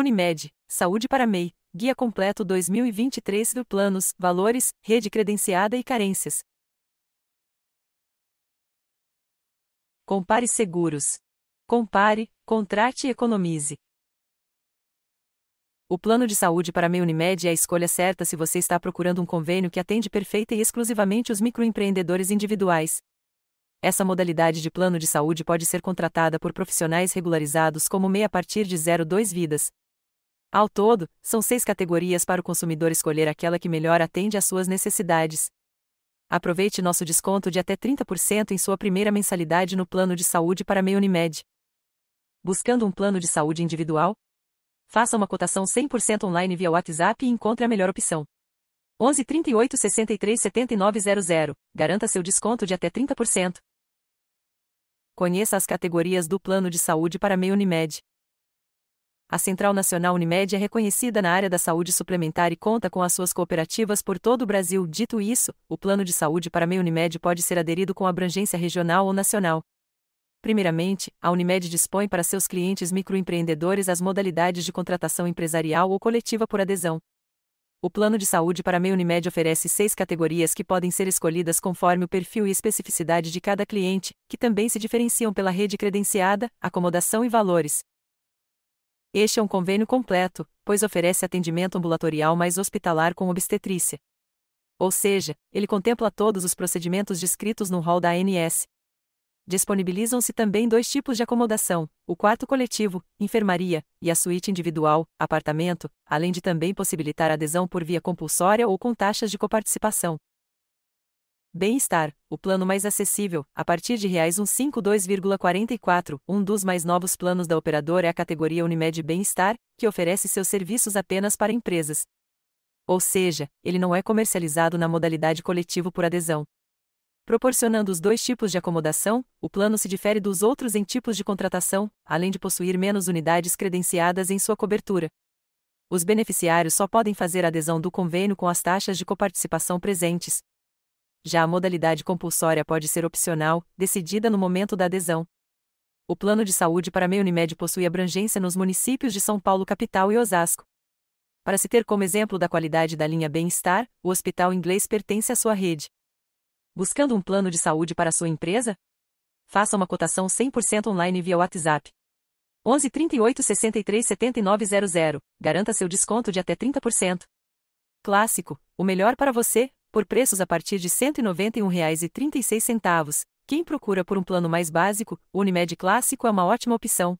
Unimed, Saúde para MEI, Guia Completo 2023 do Planos, Valores, Rede Credenciada e Carências. Compare seguros. Compare, contrate e economize. O plano de saúde para MEI Unimed é a escolha certa se você está procurando um convênio que atende perfeita e exclusivamente os microempreendedores individuais, essa modalidade de plano de saúde pode ser contratada por profissionais regularizados como MEI a partir de 02 vidas, ao todo, são seis categorias para o consumidor escolher aquela que melhor atende às suas necessidades. Aproveite nosso desconto de até 30% em sua primeira mensalidade no plano de saúde para Meio Unimed. Buscando um plano de saúde individual? Faça uma cotação 100% online via WhatsApp e encontre a melhor opção. 11 38 63 79 00. Garanta seu desconto de até 30%. Conheça as categorias do plano de saúde para Meio Unimed. A Central Nacional Unimed é reconhecida na área da saúde suplementar e conta com as suas cooperativas por todo o Brasil. Dito isso, o plano de saúde para meio Unimed pode ser aderido com abrangência regional ou nacional. Primeiramente, a Unimed dispõe para seus clientes microempreendedores as modalidades de contratação empresarial ou coletiva por adesão. O plano de saúde para meio Unimed oferece seis categorias que podem ser escolhidas conforme o perfil e especificidade de cada cliente, que também se diferenciam pela rede credenciada, acomodação e valores. Este é um convênio completo, pois oferece atendimento ambulatorial mais hospitalar com obstetrícia. Ou seja, ele contempla todos os procedimentos descritos no rol da ANS. Disponibilizam-se também dois tipos de acomodação: o quarto coletivo, enfermaria, e a suíte individual, apartamento, além de também possibilitar adesão por via compulsória ou com taxas de coparticipação. Bem-estar, o plano mais acessível, a partir de R$ 152,44, um dos mais novos planos da operadora é a categoria Unimed Bem-estar, que oferece seus serviços apenas para empresas. Ou seja, ele não é comercializado na modalidade coletivo por adesão. Proporcionando os dois tipos de acomodação, o plano se difere dos outros em tipos de contratação, além de possuir menos unidades credenciadas em sua cobertura os beneficiários só podem fazer adesão do convênio com as taxas de coparticipação presentes, já a modalidade compulsória pode ser opcional, decidida no momento da adesão. O plano de saúde para meio Unimed possui abrangência nos municípios de São Paulo capital e Osasco. Para se ter como exemplo da qualidade da linha Bem-Estar, o hospital inglês pertence à sua rede. Buscando um plano de saúde para sua empresa? Faça uma cotação 100% online via WhatsApp. 11 38 63 7900. Garanta seu desconto de até 30%. Clássico, o melhor para você, por preços a partir de R$ 191,36. Quem procura por um plano mais básico, o Unimed Clássico é uma ótima opção.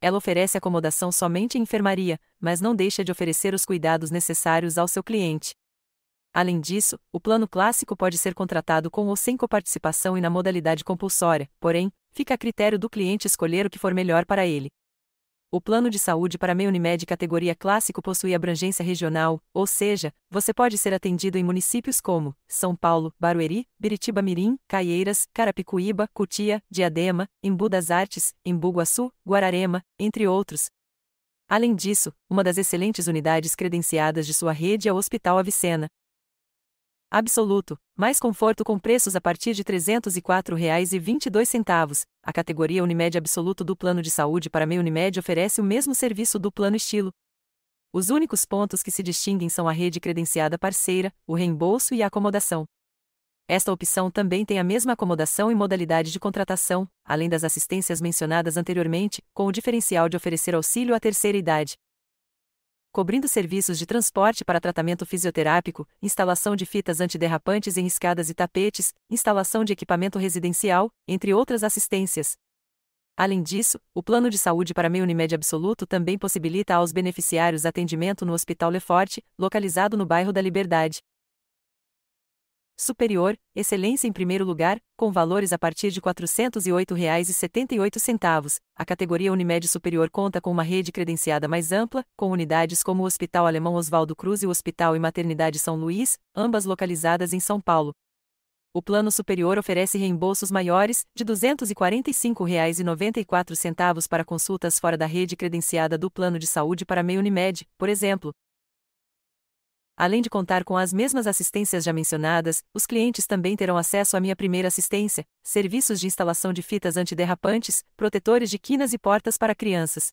Ela oferece acomodação somente em enfermaria, mas não deixa de oferecer os cuidados necessários ao seu cliente. Além disso, o plano clássico pode ser contratado com ou sem coparticipação e na modalidade compulsória, porém, fica a critério do cliente escolher o que for melhor para ele. O plano de saúde para meio Unimed categoria clássico possui abrangência regional, ou seja, você pode ser atendido em municípios como São Paulo, Barueri, Biritiba Mirim, Caieiras, Carapicuíba, Cutia, Diadema, Embu das Artes, Embu Guaçu, Guararema, entre outros. Além disso, uma das excelentes unidades credenciadas de sua rede é o Hospital Avicena, absoluto, mais conforto com preços a partir de R$ 304,22. A categoria Unimed Absoluto do Plano de Saúde para Meio Unimed oferece o mesmo serviço do Plano Estilo. Os únicos pontos que se distinguem são a rede credenciada parceira, o reembolso e a acomodação. Esta opção também tem a mesma acomodação e modalidade de contratação, além das assistências mencionadas anteriormente, com o diferencial de oferecer auxílio à terceira idade cobrindo serviços de transporte para tratamento fisioterápico, instalação de fitas antiderrapantes em escadas e tapetes, instalação de equipamento residencial, entre outras assistências. Além disso, o plano de saúde para meio Unimed Absoluto também possibilita aos beneficiários atendimento no Hospital Lefort, localizado no bairro da Liberdade superior, excelência em primeiro lugar, com valores a partir de R$ 408,78. A categoria Unimed Superior conta com uma rede credenciada mais ampla, com unidades como o Hospital Alemão Oswaldo Cruz e o Hospital e Maternidade São Luís, ambas localizadas em São Paulo. O plano superior oferece reembolsos maiores, de R$ 245,94 para consultas fora da rede credenciada do plano de saúde para meio Unimed, por exemplo, Além de contar com as mesmas assistências já mencionadas, os clientes também terão acesso à minha primeira assistência, serviços de instalação de fitas antiderrapantes, protetores de quinas e portas para crianças.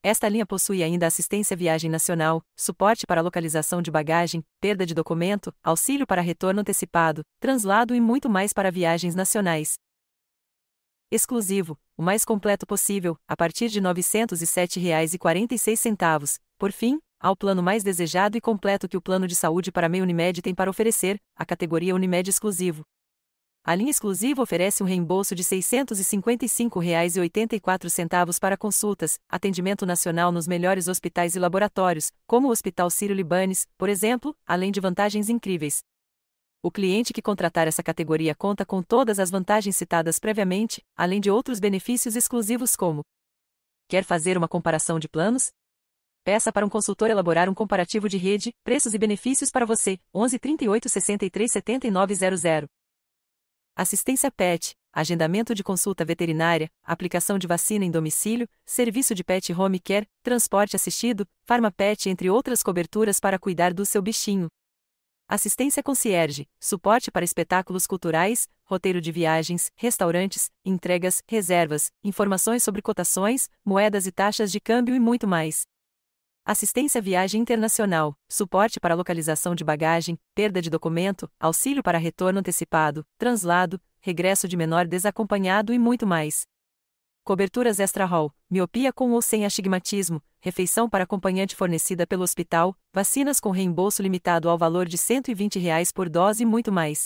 Esta linha possui ainda assistência viagem nacional, suporte para localização de bagagem, perda de documento, auxílio para retorno antecipado, translado e muito mais para viagens nacionais. Exclusivo, o mais completo possível, a partir de R$ 907,46. Por fim, Há o plano mais desejado e completo que o plano de saúde para meio Unimed tem para oferecer, a categoria Unimed exclusivo. A linha exclusiva oferece um reembolso de R$ 655,84 para consultas, atendimento nacional nos melhores hospitais e laboratórios, como o Hospital Sírio Libanes, por exemplo, além de vantagens incríveis. O cliente que contratar essa categoria conta com todas as vantagens citadas previamente, além de outros benefícios exclusivos como Quer fazer uma comparação de planos? Peça para um consultor elaborar um comparativo de rede, preços e benefícios para você. 11 38 63 79 00. Assistência PET, agendamento de consulta veterinária, aplicação de vacina em domicílio, serviço de pet home care, transporte assistido, farma pet entre outras coberturas para cuidar do seu bichinho. Assistência concierge, suporte para espetáculos culturais, roteiro de viagens, restaurantes, entregas, reservas, informações sobre cotações, moedas e taxas de câmbio e muito mais assistência à viagem internacional, suporte para localização de bagagem, perda de documento, auxílio para retorno antecipado, translado, regresso de menor desacompanhado e muito mais. Coberturas extra-hall, miopia com ou sem astigmatismo, refeição para acompanhante fornecida pelo hospital, vacinas com reembolso limitado ao valor de R$ 120 reais por dose e muito mais.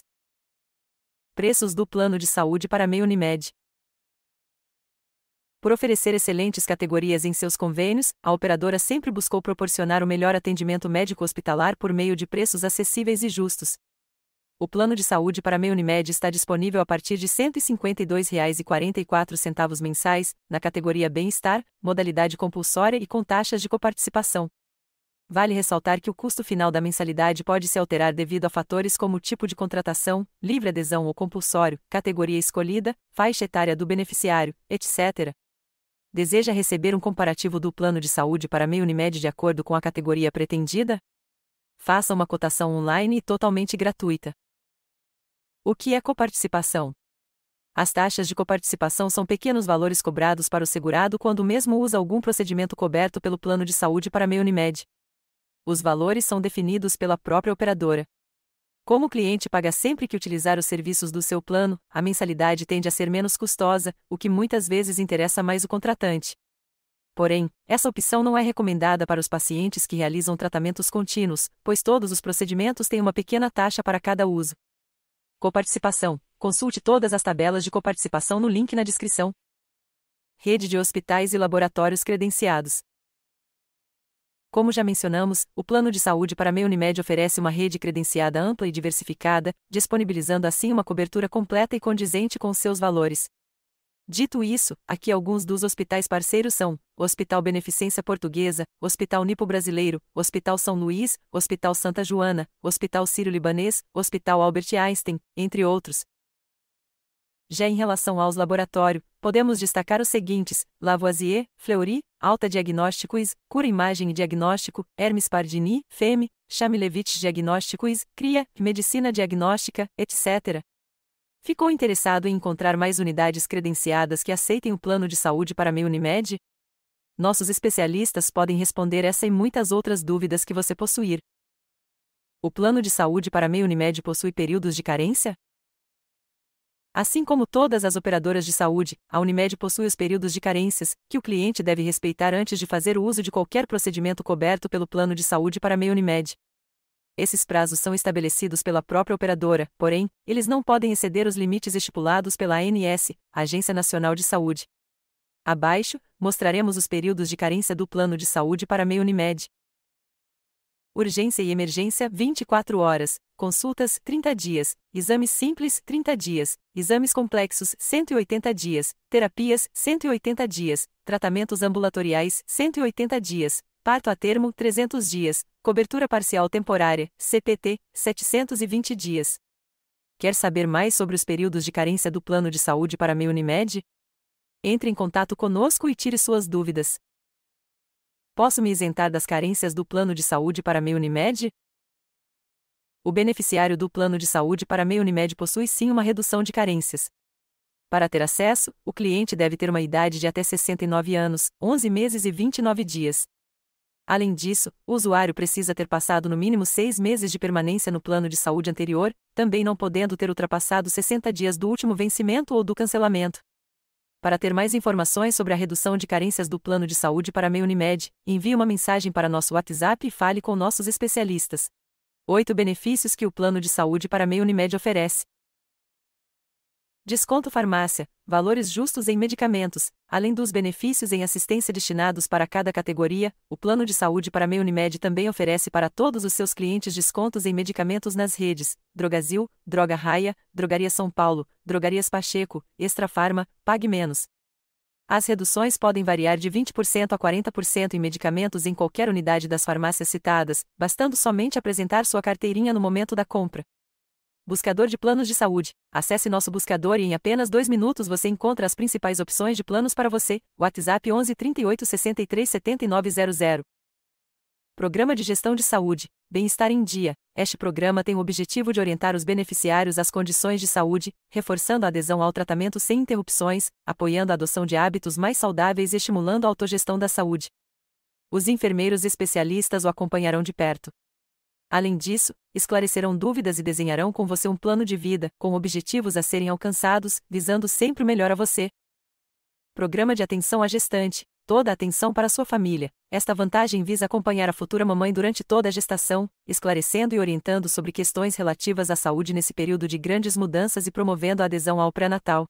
Preços do plano de saúde para meio Unimed. Por oferecer excelentes categorias em seus convênios, a operadora sempre buscou proporcionar o melhor atendimento médico-hospitalar por meio de preços acessíveis e justos. O plano de saúde para meio Unimed está disponível a partir de R$ 152,44 mensais, na categoria Bem-Estar, modalidade compulsória e com taxas de coparticipação. Vale ressaltar que o custo final da mensalidade pode se alterar devido a fatores como tipo de contratação, livre adesão ou compulsório, categoria escolhida, faixa etária do beneficiário, etc deseja receber um comparativo do plano de saúde para meio Unimed de acordo com a categoria pretendida? Faça uma cotação online e totalmente gratuita. O que é coparticipação? As taxas de coparticipação são pequenos valores cobrados para o segurado quando mesmo usa algum procedimento coberto pelo plano de saúde para meio Unimed. Os valores são definidos pela própria operadora. Como o cliente paga sempre que utilizar os serviços do seu plano, a mensalidade tende a ser menos custosa, o que muitas vezes interessa mais o contratante. Porém, essa opção não é recomendada para os pacientes que realizam tratamentos contínuos, pois todos os procedimentos têm uma pequena taxa para cada uso. Coparticipação. Consulte todas as tabelas de coparticipação no link na descrição. Rede de hospitais e laboratórios credenciados. Como já mencionamos, o plano de saúde para Meio Unimed oferece uma rede credenciada ampla e diversificada, disponibilizando assim uma cobertura completa e condizente com seus valores. Dito isso, aqui alguns dos hospitais parceiros são: Hospital Beneficência Portuguesa, Hospital Nipo Brasileiro, Hospital São Luís, Hospital Santa Joana, Hospital Sírio-Libanês, Hospital Albert Einstein, entre outros. Já em relação aos laboratório, podemos destacar os seguintes: Lavoisier, Fleury, Alta Diagnósticos, Cura Imagem e Diagnóstico, Hermes Pardini, Feme, Chamilevich Diagnósticos, Cria, Medicina Diagnóstica, etc. Ficou interessado em encontrar mais unidades credenciadas que aceitem o plano de saúde para meio Unimed? Nossos especialistas podem responder essa e muitas outras dúvidas que você possuir. O plano de saúde para meio Unimed possui períodos de carência? Assim como todas as operadoras de saúde, a Unimed possui os períodos de carências, que o cliente deve respeitar antes de fazer o uso de qualquer procedimento coberto pelo plano de saúde para meio Unimed. Esses prazos são estabelecidos pela própria operadora, porém, eles não podem exceder os limites estipulados pela ANS, Agência Nacional de Saúde. Abaixo, mostraremos os períodos de carência do plano de saúde para meio Unimed. Urgência e emergência 24 horas, consultas 30 dias, exames simples 30 dias, exames complexos 180 dias, terapias 180 dias, tratamentos ambulatoriais 180 dias, parto a termo 300 dias, cobertura parcial temporária, CPT, 720 dias. Quer saber mais sobre os períodos de carência do plano de saúde para a Unimed? Entre em contato conosco e tire suas dúvidas. Posso me isentar das carências do plano de saúde para meio Unimed? O beneficiário do plano de saúde para meio Unimed possui sim uma redução de carências. Para ter acesso, o cliente deve ter uma idade de até 69 anos, 11 meses e 29 dias. Além disso, o usuário precisa ter passado no mínimo seis meses de permanência no plano de saúde anterior, também não podendo ter ultrapassado 60 dias do último vencimento ou do cancelamento. Para ter mais informações sobre a redução de carências do plano de saúde para meio Unimed, envie uma mensagem para nosso WhatsApp e fale com nossos especialistas. 8 benefícios que o plano de saúde para meio Unimed oferece. Desconto farmácia, valores justos em medicamentos, além dos benefícios em assistência destinados para cada categoria, o plano de saúde para meio Unimed também oferece para todos os seus clientes descontos em medicamentos nas redes, Drogazil, Droga Raia, Drogaria São Paulo, Drogarias Pacheco, Extra Farma, Pague Menos. As reduções podem variar de 20% a 40% em medicamentos em qualquer unidade das farmácias citadas, bastando somente apresentar sua carteirinha no momento da compra. Buscador de planos de saúde. Acesse nosso buscador e em apenas dois minutos você encontra as principais opções de planos para você. WhatsApp 11 38 63 7900. Programa de Gestão de Saúde, Bem-Estar em Dia. Este programa tem o objetivo de orientar os beneficiários às condições de saúde, reforçando a adesão ao tratamento sem interrupções, apoiando a adoção de hábitos mais saudáveis e estimulando a autogestão da saúde. Os enfermeiros especialistas o acompanharão de perto, Além disso, esclarecerão dúvidas e desenharão com você um plano de vida, com objetivos a serem alcançados, visando sempre o melhor a você. Programa de atenção à gestante. Toda a atenção para sua família. Esta vantagem visa acompanhar a futura mamãe durante toda a gestação, esclarecendo e orientando sobre questões relativas à saúde nesse período de grandes mudanças e promovendo a adesão ao pré-natal.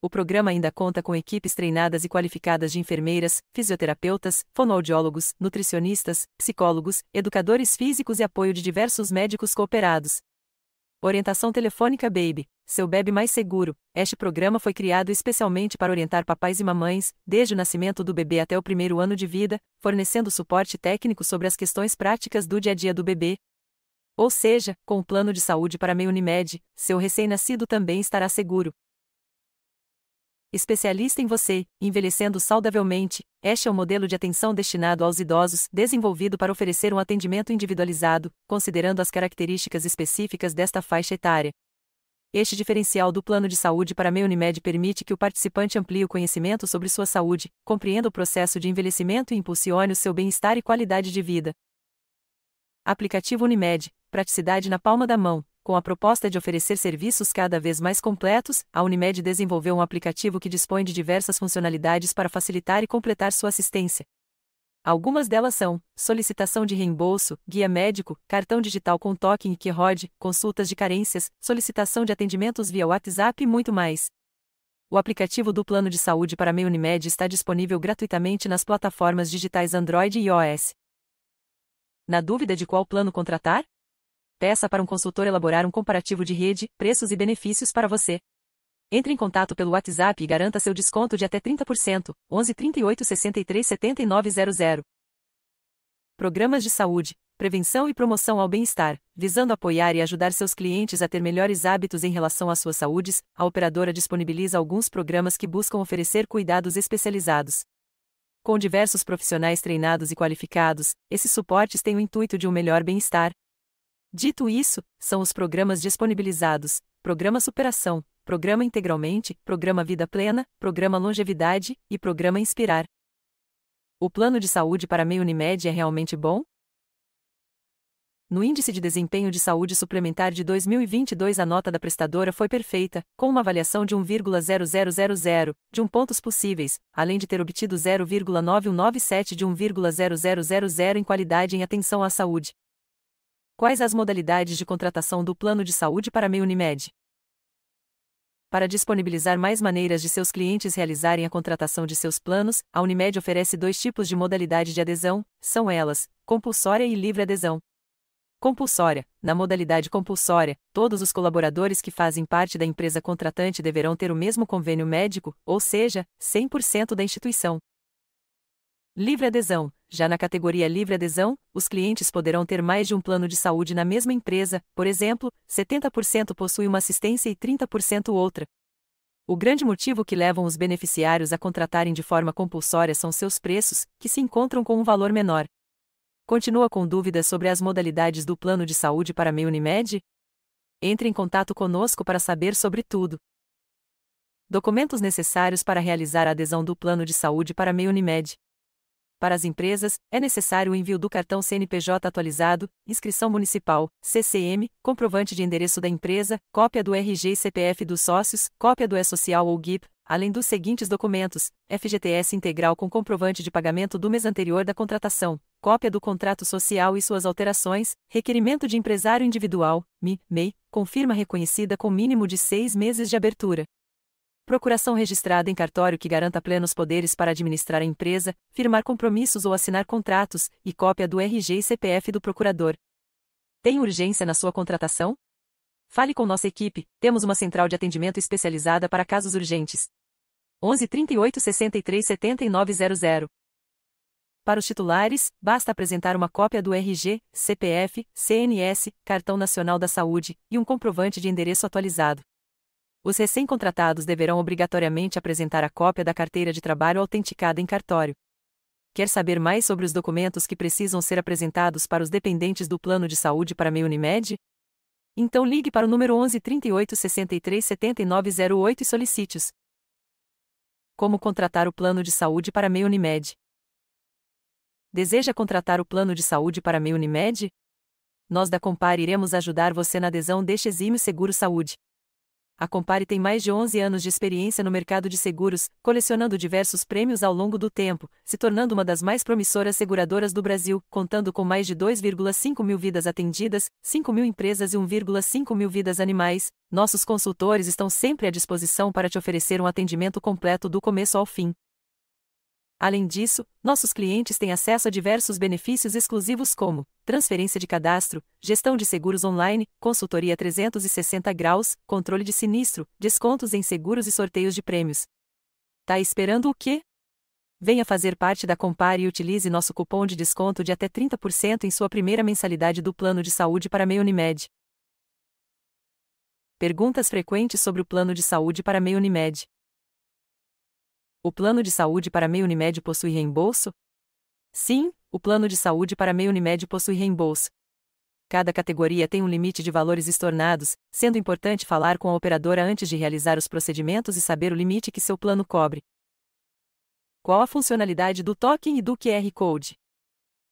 O programa ainda conta com equipes treinadas e qualificadas de enfermeiras, fisioterapeutas, fonoaudiólogos, nutricionistas, psicólogos, educadores físicos e apoio de diversos médicos cooperados. Orientação telefônica Baby, seu bebê mais seguro. Este programa foi criado especialmente para orientar papais e mamães, desde o nascimento do bebê até o primeiro ano de vida, fornecendo suporte técnico sobre as questões práticas do dia a dia do bebê. Ou seja, com o plano de saúde para meio Unimed, seu recém-nascido também estará seguro. Especialista em você, envelhecendo saudavelmente, este é o modelo de atenção destinado aos idosos, desenvolvido para oferecer um atendimento individualizado, considerando as características específicas desta faixa etária. Este diferencial do plano de saúde para meio Unimed permite que o participante amplie o conhecimento sobre sua saúde, compreenda o processo de envelhecimento e impulsione o seu bem-estar e qualidade de vida. Aplicativo Unimed, praticidade na palma da mão. Com a proposta de oferecer serviços cada vez mais completos, a Unimed desenvolveu um aplicativo que dispõe de diversas funcionalidades para facilitar e completar sua assistência. Algumas delas são: solicitação de reembolso, guia médico, cartão digital com toque em QR, consultas de carências, solicitação de atendimentos via WhatsApp e muito mais. O aplicativo do Plano de Saúde para Meio Unimed está disponível gratuitamente nas plataformas digitais Android e iOS. Na dúvida de qual plano contratar? Peça para um consultor elaborar um comparativo de rede, preços e benefícios para você. Entre em contato pelo WhatsApp e garanta seu desconto de até 30%, 11 38 63 79 00. Programas de saúde, prevenção e promoção ao bem-estar, visando apoiar e ajudar seus clientes a ter melhores hábitos em relação às suas saúdes, a operadora disponibiliza alguns programas que buscam oferecer cuidados especializados. Com diversos profissionais treinados e qualificados, esses suportes têm o intuito de um melhor bem-estar, Dito isso, são os programas disponibilizados: Programa Superação, Programa Integralmente, Programa Vida Plena, Programa Longevidade e Programa Inspirar. O plano de saúde para meio Unimed é realmente bom? No Índice de Desempenho de Saúde Suplementar de 2022, a nota da prestadora foi perfeita, com uma avaliação de 1,0000, de 1 pontos possíveis, além de ter obtido 0,9197 de 1,0000 em qualidade em atenção à saúde. Quais as modalidades de contratação do plano de saúde para meio Unimed? Para disponibilizar mais maneiras de seus clientes realizarem a contratação de seus planos, a Unimed oferece dois tipos de modalidade de adesão, são elas, compulsória e livre adesão. Compulsória. Na modalidade compulsória, todos os colaboradores que fazem parte da empresa contratante deverão ter o mesmo convênio médico, ou seja, 100% da instituição. Livre adesão. Já na categoria livre adesão, os clientes poderão ter mais de um plano de saúde na mesma empresa, por exemplo, 70% possui uma assistência e 30% outra. O grande motivo que levam os beneficiários a contratarem de forma compulsória são seus preços, que se encontram com um valor menor. Continua com dúvidas sobre as modalidades do plano de saúde para meio Unimed? Entre em contato conosco para saber sobre tudo. Documentos necessários para realizar a adesão do plano de saúde para meio Unimed. Para as empresas, é necessário o envio do cartão CNPJ atualizado, inscrição municipal, CCM, comprovante de endereço da empresa, cópia do RG e CPF dos sócios, cópia do E-Social ou GIP, além dos seguintes documentos: FGTS integral com comprovante de pagamento do mês anterior da contratação, cópia do contrato social e suas alterações, requerimento de empresário individual, MI, MEI, confirma reconhecida com mínimo de seis meses de abertura, Procuração registrada em cartório que garanta plenos poderes para administrar a empresa, firmar compromissos ou assinar contratos, e cópia do RG e CPF do procurador. Tem urgência na sua contratação? Fale com nossa equipe, temos uma central de atendimento especializada para casos urgentes. 11 38 63 7900. Para os titulares, basta apresentar uma cópia do RG, CPF, CNS, Cartão Nacional da Saúde e um comprovante de endereço atualizado os recém-contratados deverão obrigatoriamente apresentar a cópia da carteira de trabalho autenticada em cartório. Quer saber mais sobre os documentos que precisam ser apresentados para os dependentes do plano de saúde para meio Unimed? Então ligue para o número 11 38 63 7908 e solicite-os. Como contratar o plano de saúde para meio Unimed? Deseja contratar o plano de saúde para meio Unimed? Nós da Compar iremos ajudar você na adesão deste exímio seguro saúde. A Compare tem mais de 11 anos de experiência no mercado de seguros, colecionando diversos prêmios ao longo do tempo, se tornando uma das mais promissoras seguradoras do Brasil, contando com mais de 2,5 mil vidas atendidas, 5 mil empresas e 1,5 mil vidas animais. Nossos consultores estão sempre à disposição para te oferecer um atendimento completo do começo ao fim. Além disso, nossos clientes têm acesso a diversos benefícios exclusivos como transferência de cadastro, gestão de seguros online, consultoria 360 graus, controle de sinistro, descontos em seguros e sorteios de prêmios. Tá esperando o quê? Venha fazer parte da Compare e utilize nosso cupom de desconto de até 30% em sua primeira mensalidade do plano de saúde para Meio Unimed. Perguntas frequentes sobre o plano de saúde para Meio Unimed. O plano de saúde para meio Unimed possui reembolso? Sim, o plano de saúde para meio Unimed possui reembolso. Cada categoria tem um limite de valores estornados, sendo importante falar com a operadora antes de realizar os procedimentos e saber o limite que seu plano cobre. Qual a funcionalidade do token e do QR Code?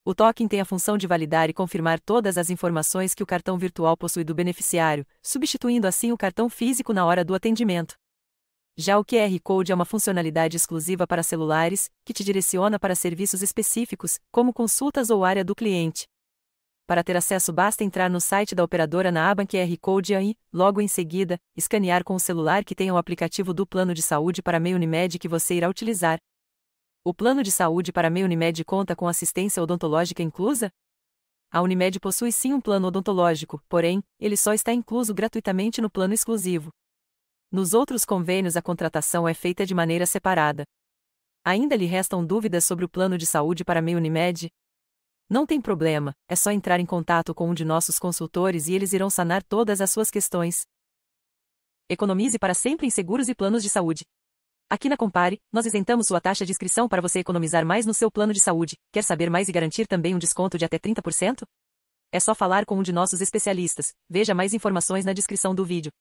O token tem a função de validar e confirmar todas as informações que o cartão virtual possui do beneficiário, substituindo assim o cartão físico na hora do atendimento. Já o QR Code é uma funcionalidade exclusiva para celulares, que te direciona para serviços específicos, como consultas ou área do cliente. Para ter acesso, basta entrar no site da operadora na aba QR Code e, logo em seguida, escanear com o celular que tenha o aplicativo do plano de saúde para Meio Unimed que você irá utilizar. O plano de saúde para Meio Unimed conta com assistência odontológica inclusa? A Unimed possui sim um plano odontológico, porém, ele só está incluso gratuitamente no plano exclusivo. Nos outros convênios a contratação é feita de maneira separada. Ainda lhe restam dúvidas sobre o plano de saúde para meio Unimed? Não tem problema, é só entrar em contato com um de nossos consultores e eles irão sanar todas as suas questões. Economize para sempre em seguros e planos de saúde. Aqui na Compare, nós isentamos sua taxa de inscrição para você economizar mais no seu plano de saúde. Quer saber mais e garantir também um desconto de até 30%? É só falar com um de nossos especialistas. Veja mais informações na descrição do vídeo.